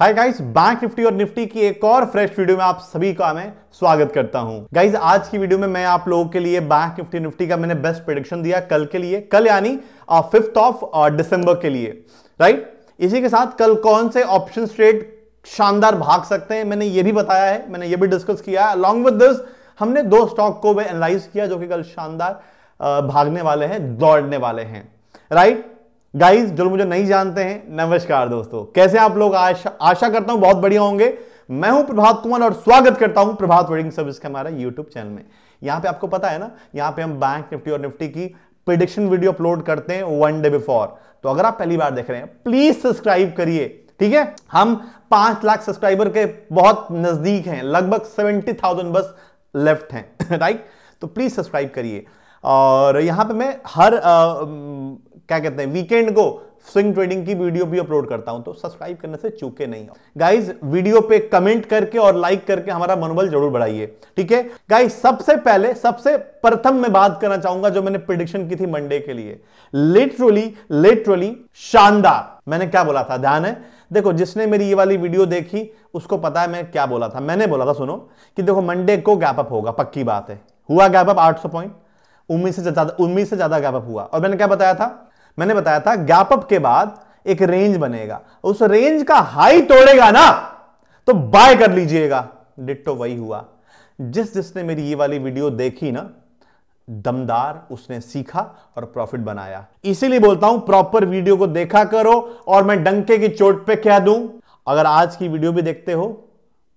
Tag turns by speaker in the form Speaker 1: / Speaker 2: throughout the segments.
Speaker 1: हाय guys bank Nifty और Nifty की एक और फ्रेश वीडियो में आप सभी का मैं स्वागत करता हूं गाइस आज की वीडियो में मैं आप लोगों के लिए बैंक निफ्टी निफ्टी का मैंने बेस्ट प्रोडिक्शन दिया कल के लिए कल यानी फिफ्थ ऑफ डिसंबर के लिए राइट इसी के साथ कल कौन से ऑप्शन ट्रेड शानदार भाग सकते हैं मैंने ये भी बताया है मैंने ये भी डिस्कस किया है अलॉन्ग विद दिस हमने दो स्टॉक को भी एनालाइज किया जो कि कल शानदार भागने वाले हैं दौड़ने वाले हैं राइट गाइस जो मुझे नहीं जानते हैं नमस्कार दोस्तों कैसे आप लोग आशा आशा करता हूं बहुत बढ़िया होंगे मैं हूं प्रभात कुमार और स्वागत करता हूं प्रभात वेडिंग सर्विस के हमारे यूट्यूब चैनल में यहां पे आपको पता है ना यहां पे हम बैंक निफ्टी और निफ्टी की प्रिडिक्शन वीडियो अपलोड करते हैं वन डे बिफोर तो अगर आप पहली बार देख रहे हैं प्लीज सब्सक्राइब करिए ठीक है हम पांच लाख सब्सक्राइबर के बहुत नजदीक हैं लगभग सेवेंटी थाउजेंड बस लेफ्ट हैं राइट तो प्लीज सब्सक्राइब करिए और यहाँ पे मैं हर क्या कहते हैं वीकेंड को स्विंग ट्रेडिंग की वीडियो भी अपलोड करता हूं तो सब्सक्राइब करने से चूके नहीं हो गाइज वीडियो पे कमेंट करके और लाइक करके हमारा मनोबल जरूर बढ़ाइए ठीक है गाइज सबसे पहले सबसे प्रथम मैं बात करना चाहूंगा जो मैंने प्रिडिक्शन की थी मंडे के लिए लिटरली लिटरली शानदार मैंने क्या बोला था ध्यान है देखो जिसने मेरी ये वाली वीडियो देखी उसको पता है मैं क्या बोला था मैंने बोला था सुनो कि देखो मंडे को गैप अप होगा पक्की बात है हुआ गैप अप सौ पॉइंट उम्मीद से ज्यादा उम्मीद से ज्यादा गैप अप हुआ और मैंने क्या बताया था मैंने बताया था गैपअप के बाद एक रेंज बनेगा उस रेंज का हाई तोड़ेगा ना तो बाय कर लीजिएगा डिट्टो वही हुआ जिस जिसने मेरी ये वाली वीडियो देखी ना दमदार उसने सीखा और प्रॉफिट बनाया इसीलिए बोलता हूं प्रॉपर वीडियो को देखा करो और मैं डंके की चोट पे कह दू अगर आज की वीडियो भी देखते हो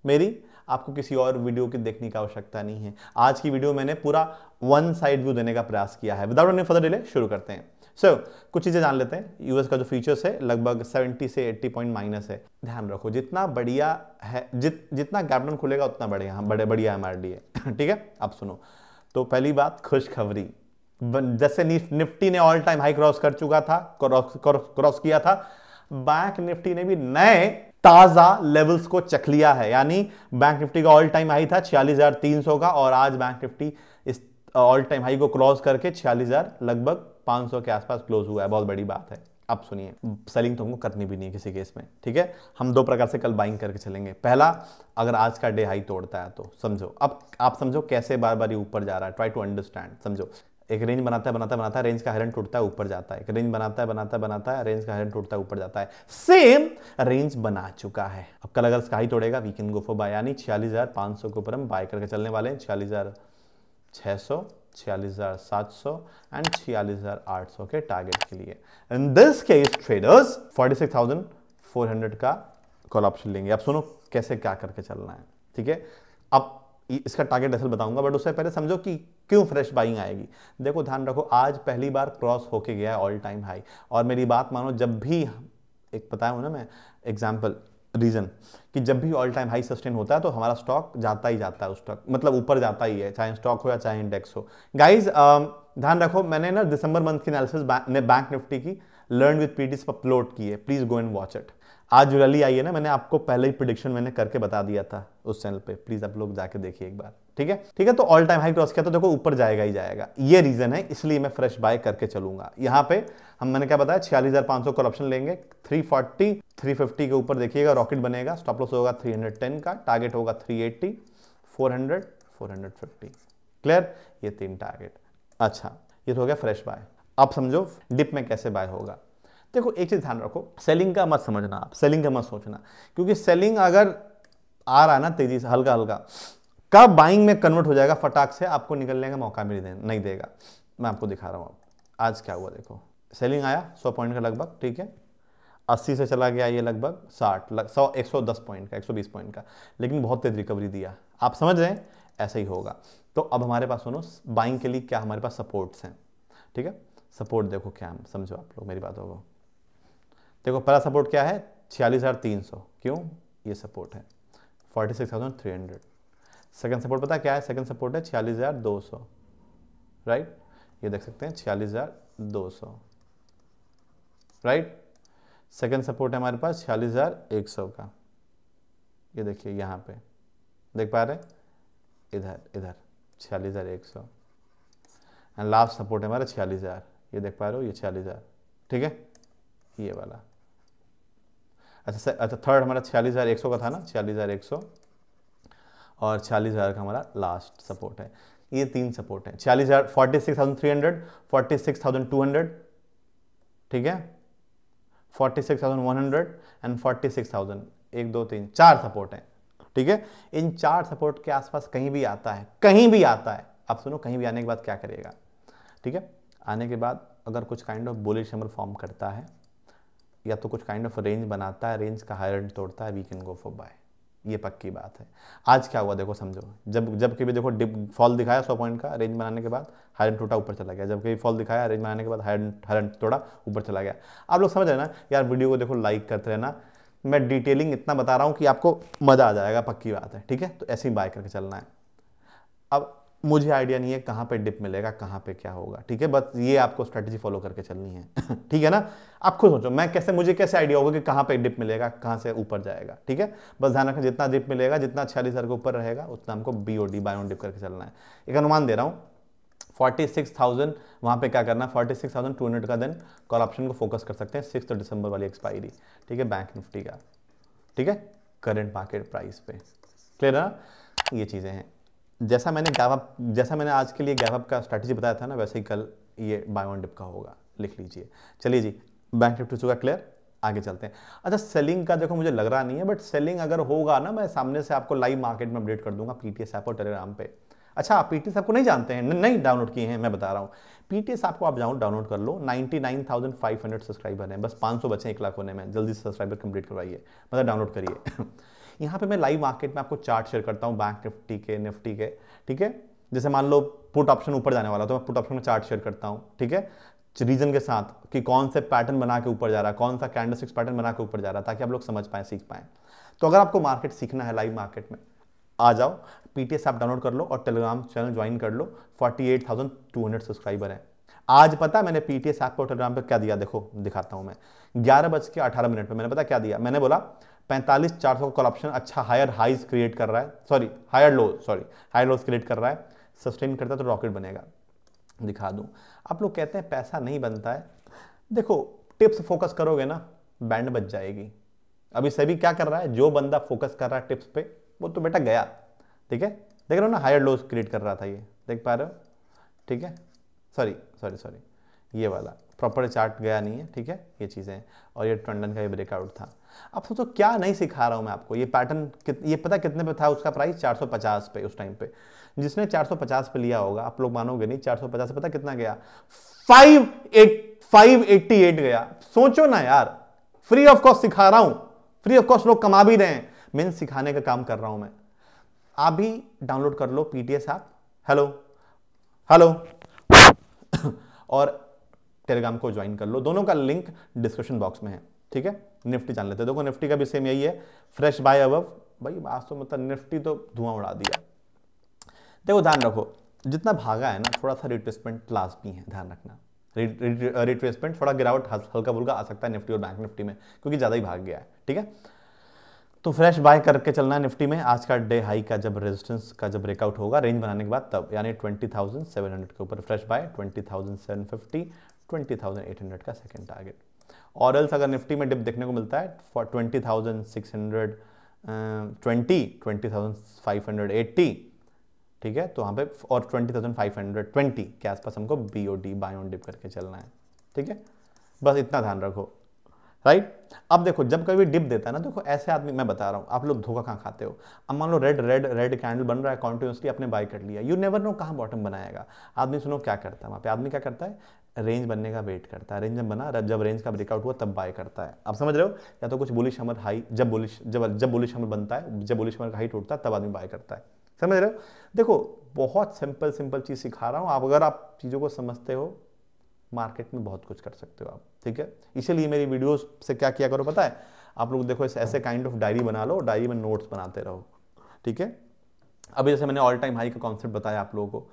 Speaker 1: मेरी आपको किसी और वीडियो की देखने की आवश्यकता नहीं है आज की वीडियो मैंने पूरा वन साइड व्यू देने का प्रयास किया है विदाउट एनी फर्दर डिले शुरू करते हैं सो so, कुछ चीज़ें जान लेते हैं यूएस का जो फीचर्स है लगभग 70 से 80 पॉइंट माइनस है ध्यान रखो जितना बढ़िया है जित जितना कैपिटल खुलेगा उतना बढ़िया हाँ बड़े बढ़िया हमारे लिए ठीक है आप सुनो तो पहली बात खुशखबरी जैसे निफ्टी ने ऑल टाइम हाई क्रॉस कर चुका था क्रॉस किया था बैंक निफ्टी ने भी नए ताजा लेवल्स को चख लिया है यानी बैंक निफ्टी का ऑल टाइम हाई था 46,300 का और आज बैंक निफ्टी इस ऑल टाइम हाई को क्रॉस करके 46,000 लगभग 500 के आसपास क्लोज हुआ है बहुत बड़ी बात है अब सुनिए सेलिंग तो हमको करनी भी नहीं है किसी केस में ठीक है हम दो प्रकार से कल बाइंग करके चलेंगे पहला अगर आज का डे हाई तोड़ता है तो समझो अब आप समझो कैसे बार बार ये ऊपर जा रहा है ट्राई टू अंडरस्टैंड समझो एक रेंज बनाता है बनाता है बनाता है रेंज का हिरन टूटता है ऊपर जाता है एक रेंज बनाता है बनाता है बनाता है रेंज का हिरन टूटता है ऊपर जाता है सेम रेंज बना चुका है अब कल अगर स्काई तोड़ेगा वीकेंड गोफो गो बाय यानी छियालीस हज़ार पांच सौ के ऊपर हम बाय करके चलने वाले हैं छियालीस हज़ार छह सौ छियालीस एंड छियालीस के टारगेट के लिए इन दिस केस ट्रेडर्स 46,400 का कॉल ऑप्शन लेंगे अब सुनो कैसे क्या करके चलना है ठीक है अब इसका टारगेट असल बताऊंगा बट उससे पहले समझो कि क्यों फ्रेश बाइंग आएगी देखो ध्यान रखो आज पहली बार क्रॉस होके गया है ऑल टाइम हाई और मेरी बात मानो जब भी एक बताया हूं ना मैं एग्जाम्पल रीज़न कि जब भी ऑल टाइम हाई सस्टेन होता है तो हमारा स्टॉक जाता ही जाता है उस स्टॉक मतलब ऊपर जाता ही है चाहे स्टॉक हो या चाहे इंडेक्स हो गाइज um, ध्यान रखो मैंने ना दिसंबर मंथ की एनालिसिस बैंक निफ्टी की लर्न विद पीटीस अपलोड की है please go and watch it आज जो रैली आई है ना मैंने आपको पहले ही प्रिडिक्शन मैंने करके बता दिया था उस चैनल पे प्लीज़ आप लोग जाके देखिए एक बार ठीक है ठीक है तो ऑल टाइम हाई क्रॉस किया तो देखो ऊपर जाएगा ही जाएगा ये रीजन है इसलिए मैं फ्रेश बाय करके चलूंगा यहाँ पे हम मैंने क्या बताया छियालीस हजार पांच सौ ऑप्शन लेंगे 340 350 के ऊपर देखिएगा रॉकेट बनेगा स्टॉप लॉस होगा 310 का टारगेट होगा 380 400 450 हंड्रेड क्लियर ये तीन टारगेट अच्छा ये तो हो गया फ्रेश बाय अब समझो डिप में कैसे बाय होगा देखो एक चीज ध्यान रखो सेलिंग का मत समझना आप सेलिंग का मत सोचना क्योंकि सेलिंग अगर आ रहा है ना तेजी से हल्का हल्का कब बाइंग में कन्वर्ट हो जाएगा फटाक से आपको निकलने का मौका मिल नहीं देगा मैं आपको दिखा रहा हूँ आज क्या हुआ देखो सेलिंग आया 100 पॉइंट का लगभग ठीक है 80 से चला गया ये लगभग 60 लग सौ 110 पॉइंट का 120 पॉइंट का लेकिन बहुत तेज रिकवरी दिया आप समझ रहे हैं ऐसा ही होगा तो अब हमारे पास सुनो बाइंग के लिए क्या हमारे पास सपोर्ट्स हैं ठीक है सपोर्ट देखो क्या हम समझो आप लोग मेरी बातों को देखो पहला सपोर्ट क्या है छियालीस हज़ार तीन सौ क्यों ये सपोर्ट है forty six thousand three hundred second support पता क्या है सेकंड सपोर्ट है छियालीस हज़ार दो सौ राइट ये देख सकते हैं छियालीस हज़ार दो सौ राइट सेकंड सपोर्ट है हमारे पास छियालीस हज़ार एक सौ का ये देखिए यहाँ पे देख पा रहे इधर इधर छियालीस हज़ार एक सौ एंड लास्ट सपोर्ट है हमारा छियालीस हज़ार ये देख पा रहे हो ये छियालीस हज़ार ठीक है ये वाला अच्छा अच्छा थर्ड अच्छा, हमारा छियालीस हज़ार एक सौ का था ना छियालीस हज़ार एक सौ और छियालीस हज़ार का हमारा लास्ट सपोर्ट है ये तीन सपोर्ट है छियालीस हज़ार forty six thousand three hundred forty six thousand two hundred ठीक है forty six thousand one hundred and forty six thousand एक दो तीन चार सपोर्ट हैं ठीक है इन चार सपोर्ट के आसपास कहीं भी आता है कहीं भी आता है आप सुनो कहीं भी आने के बाद क्या करिएगा ठीक है आने के बाद अगर कुछ kind of bullish hammer form करता है या तो कुछ काइंड ऑफ रेंज बनाता है रेंज का हायर एंड तोड़ता है we can go for buy ये पक्की बात है आज क्या हुआ देखो समझो जब जबकि भी देखो डिप फॉल दिखाया सौ पॉइंट का रेंज बनाने के बाद हायर एंड टोटा ऊपर चला गया जबकि फॉल दिखाया रेंज बनाने के बाद हायर हायर एंड टोटा ऊपर चला गया आप लोग समझ रहे ना यार वीडियो को देखो लाइक करते रहना मैं डिटेलिंग इतना बता रहा हूँ कि आपको मज़ा आ जाएगा पक्की बात है ठीक है तो ऐसे ही बाय करके चलना है अब मुझे आइडिया नहीं है कहाँ पे डिप मिलेगा कहाँ पे क्या होगा ठीक है बस ये आपको स्ट्रेटजी फॉलो करके चलनी है ठीक है ना आप खुद सोचो मैं कैसे मुझे कैसे आइडिया होगा कि कहाँ पे डिप मिलेगा कहाँ से ऊपर जाएगा ठीक है बस ध्यान रखना जितना डिप मिलेगा जितना छियालीस हजार के ऊपर रहेगा उतना हमको B O D buy on dip करके चलना है एक अनुमान दे रहा हूँ फोर्टी सिक्स थाउजेंड वहाँ पर क्या करना है forty six thousand two hundred का देन कॉल ऑप्शन को फोकस कर सकते हैं सिक्स दिसंबर वाली एक्सपायरी ठीक है बैंक निफ्टी का ठीक है करंट मार्केट प्राइस पे क्लियर है ये चीज़ें हैं जैसा मैंने गैवअप जैसा मैंने आज के लिए गैवअप का स्ट्रैटेजी बताया था ना वैसे ही कल ये बाय वन डिप का होगा लिख लीजिए चलिए जी बैंक निफ्टी चुका क्लियर आगे चलते हैं अच्छा सेलिंग का देखो मुझे लग रहा नहीं है बट सेलिंग अगर होगा ना मैं सामने से आपको लाइव मार्केट में अपडेट कर दूंगा पीटीएस ऐप और टेलीग्राम पर अच्छा आप पी आपको नहीं जानते हैं नहीं डाउनलोड किए हैं मैं बता रहा हूँ पीटीएस आपको आप जाओ डाउनलोड कर लो 99,500 सब्सक्राइबर हैं बस 500 बचे एक लाख होने में जल्दी से सब्सक्राइबर कंप्लीट करवाइए मतलब डाउनलोड करिए यहाँ पे मैं लाइव मार्केट में आपको चार्ट शेयर करता हूँ बैंक निफ्टी के निफ्टी के ठीक है जैसे मान लो पुट ऑप्शन ऊपर जाने वाला तो मैं पुट ऑप्शन में चार्ट शेयर करता हूँ ठीक है रीजन के साथ कि कौन से पैटर्न बना के ऊपर जा रहा है कौन सा कैंडल पैटर्न बना के ऊपर जा रहा है ताकि आप लोग समझ पाए सीख पाए तो अगर आपको मार्केट सीखना है लाइव मार्केट में आ जाओ पीटीएस ऐप डाउनलोड कर लो और टेलीग्राम चैनल ज्वाइन कर लो 48,200 सब्सक्राइबर हैं आज पता मैंने पीटीएस ऐप और टेलीग्राम पर क्या दिया देखो दिखाता हूँ मैं ग्यारह बज के अठारह मिनट पर मैंने पता क्या दिया मैंने बोला पैंतालीस चार सौ का कॉल ऑप्शन अच्छा हायर हाइज क्रिएट कर रहा है sorry higher low sorry higher lows create कर रहा है सस्टेन करता है तो रॉकेट बनेगा दिखा दूँ आप लोग कहते हैं पैसा नहीं बनता है देखो टिप्स फोकस करोगे ना बैंड बच जाएगी अभी सभी क्या कर रहा है जो बंदा फोकस कर रहा है टिप्स पे वो तो बेटा गया ठीक है देख रहे हो ना हायर लोज क्रिएट कर रहा था ये देख पा रहे हो ठीक है सॉरी सॉरी सॉरी ये वाला प्रॉपर चार्ट गया नहीं है ठीक है ये चीज़ें और ये टंडन का ये ब्रेकआउट था अब सोचो तो क्या नहीं सिखा रहा हूँ मैं आपको ये पैटर्न ये पता कितने पे था उसका प्राइस 450 पे उस टाइम पे जिसने 450 पे लिया होगा आप लोग मानोगे नहीं 450 से पता कितना गया 58 गया सोचो ना यार फ्री ऑफ कॉस्ट सिखा रहा हूँ फ्री ऑफ कॉस्ट लोग कमा भी रहे हैं मीन सिखाने का काम कर रहा हूं मैं आप भी डाउनलोड कर लो पीटीएस ऐप हेलो हेलो और टेलीग्राम को ज्वाइन कर लो दोनों का लिंक डिस्क्रिप्शन बॉक्स में है ठीक है निफ्टी जान लेते हैं देखो निफ्टी का भी सेम यही है फ्रेश बाय अब भाई आज तो मतलब निफ्टी तो धुआं उड़ा दिया देखो ध्यान रखो जितना भागा है ना थोड़ा सा रिट्रेसमेंट भी है ध्यान रखना रिट्रेसमेंट थोड़ा गिरावट हल्का फुल्का आ सकता है निफ्टी और बैंक निफ्टी में क्योंकि ज़्यादा ही भाग गया है ठीक है तो फ्रेश बाय करके चलना है निफ्टी में आज का डे हाई का जब रेजिस्टेंस का जब ब्रेकआउट होगा रेंज बनाने के बाद तब यानी 20,700 के ऊपर फ्रेश बाय 20,750 20,800 का सेकंड टारगेट और एल्स अगर निफ्टी में डिप देखने को मिलता है for twenty thousand six hundred twenty twenty thousand five hundred eighty ठीक है तो वहाँ पे और twenty thousand five hundred twenty के आसपास हमको B O D buy on dip करके चलना है ठीक है बस इतना ध्यान रखो राइट अब देखो जब कभी डिप देता है ना देखो ऐसे आदमी मैं बता रहा हूँ आप लोग धोखा कहाँ खाते हो अब मान लो रेड रेड रेड कैंडल बन रहा है कॉन्टिन्यूसली आपने बाई कर लिया यू नेवर नो कहाँ बॉटम बनाएगा आदमी सुनो क्या करता है वहाँ पे आदमी क्या करता है रेंज बनने का वेट करता है रेंज जब बना जब रेंज का ब्रेकआउट हुआ तब बाय करता है आप समझ रहे हो या तो कुछ बुलिश हमर हाई जब बुलिश जब जब बुलिश हमर बनता है जब बुलिश हमर का हाइट उठता है तब आदमी बाय करता है समझ रहे हो देखो बहुत सिंपल सिंपल चीज़ सिखा रहा हूँ आप अगर आप चीज़ों को समझते हो मार्केट में बहुत कुछ कर सकते हो आप ठीक है इसीलिए मेरी वीडियोस से क्या किया करो पता है आप लोग देखो ऐसे काइंड ऑफ डायरी बना लो डायरी में नोट्स बनाते रहो ठीक है अभी जैसे मैंने ऑल टाइम हाई का कॉन्सेप्ट बताया आप लोगों को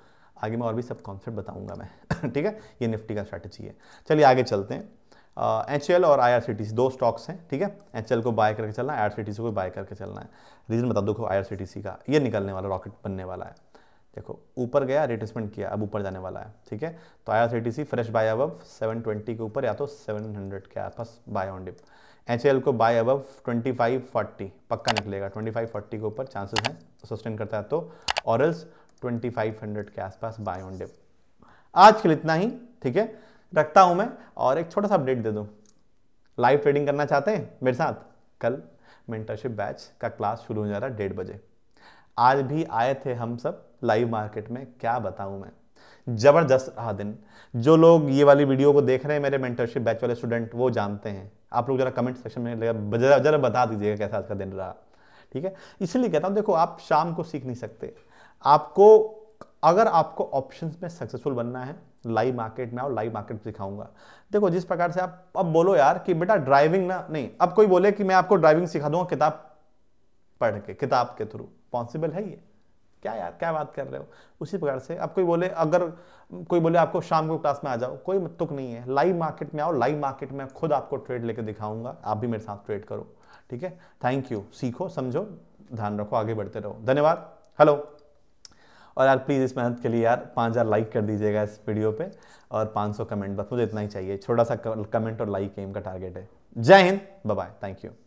Speaker 1: आगे मैं और भी सब कॉन्सेप्ट बताऊंगा मैं ठीक है ये निफ्टी का स्ट्रैटेजी है चलिए आगे चलते हैं एच uh, और आई दो स्टॉक्स हैं ठीक है एच को बाय करके चलना है आई को बाय करके चलना है रीज़न बता दो आई का ये निकलने वाला रॉकेट बनने वाला है देखो ऊपर गया रिटेसमेंट किया अब ऊपर जाने वाला है ठीक है तो I R C fresh buy अब सेवन ट्वेंटी के ऊपर या तो सेवन हंड्रेड के आसपास बाय ऑन डिप एच को बाय अबव फाइव फोर्टी पक्का निकलेगा ट्वेंटी फाइव फोर्टी के ऊपर चांसेस हैं सस्टेन करता है तो एल्स ट्वेंटी फाइव हंड्रेड के आसपास बाय ऑन डिप आज के लिए इतना ही ठीक है रखता हूँ मैं और एक छोटा सा अपडेट दे दूँ लाइव ट्रेडिंग करना चाहते हैं मेरे साथ कल मेंटरशिप बैच का क्लास शुरू हो जा रहा है डेढ़ बजे आज भी आए थे हम सब लाइव मार्केट में क्या बताऊं मैं ज़बरदस्त रहा दिन जो लोग ये वाली वीडियो को देख रहे हैं मेरे मेंटरशिप बैच वाले स्टूडेंट वो जानते हैं आप लोग जरा कमेंट सेक्शन में जरा बता दीजिएगा कैसा आज का दिन रहा ठीक है इसीलिए कहता हूँ देखो आप शाम को सीख नहीं सकते आपको अगर आपको ऑप्शन में सक्सेसफुल बनना है लाइव मार्केट में आओ लाइव मार्केट सिखाऊंगा देखो जिस प्रकार से आप अब बोलो यार कि बेटा ड्राइविंग ना नहीं अब कोई बोले कि मैं आपको ड्राइविंग सिखा दूंगा किताब पढ़ के किताब के थ्रू पॉसिबल है ये क्या यार क्या बात कर रहे हो उसी प्रकार से अब कोई बोले अगर कोई बोले आपको शाम को क्लास में आ जाओ कोई तुक नहीं है लाइव मार्केट में आओ लाइव मार्केट में खुद आपको ट्रेड लेकर दिखाऊंगा आप भी मेरे साथ ट्रेड करो ठीक है थैंक यू सीखो समझो ध्यान रखो आगे बढ़ते रहो धन्यवाद हेलो और यार प्लीज़ इस मेहनत के लिए यार पाँच हज़ार लाइक कर दीजिएगा इस वीडियो पे और पाँच सौ कमेंट बस मुझे इतना ही चाहिए छोटा सा कमेंट और लाइक एम का टारगेट है जय हिंद बाय थैंक यू